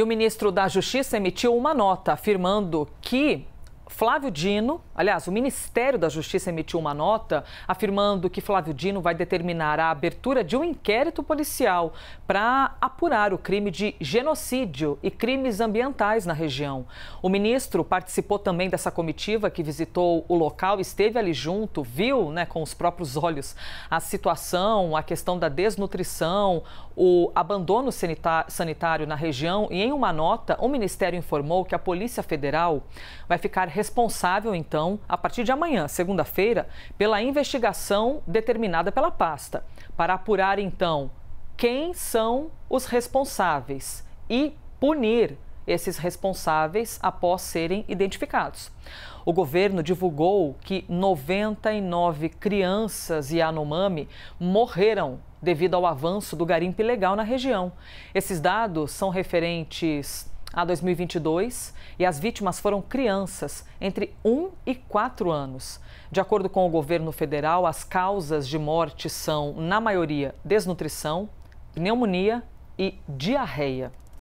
E o ministro da Justiça emitiu uma nota afirmando que Flávio Dino, aliás, o Ministério da Justiça emitiu uma nota afirmando que Flávio Dino vai determinar a abertura de um inquérito policial para apurar o crime de genocídio e crimes ambientais na região. O ministro participou também dessa comitiva que visitou o local, esteve ali junto, viu né, com os próprios olhos a situação, a questão da desnutrição, o abandono sanitário na região e, em uma nota, o ministério informou que a Polícia Federal vai ficar responsável, então, a partir de amanhã, segunda-feira, pela investigação determinada pela pasta, para apurar, então, quem são os responsáveis e punir esses responsáveis após serem identificados. O governo divulgou que 99 crianças e Anomami morreram devido ao avanço do garimpo ilegal na região. Esses dados são referentes a 2022 e as vítimas foram crianças entre 1 e 4 anos. De acordo com o governo federal, as causas de morte são, na maioria, desnutrição, pneumonia e diarreia.